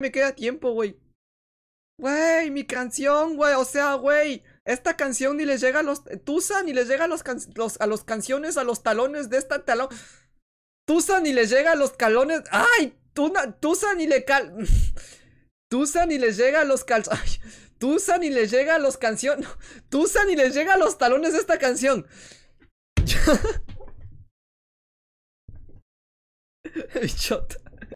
me queda tiempo, güey. Güey, mi canción, güey. O sea, güey. Esta canción ni le llega a los. Tusa ni le llega a los, a los canciones, a los talones de esta talón. Tusa ni le llega a los calones. ¡Ay! tusa ni le cal. Tusa ni le llega a los calzones. Tusa ni le llega a los canciones. Tusa ni le llega a los talones de esta canción.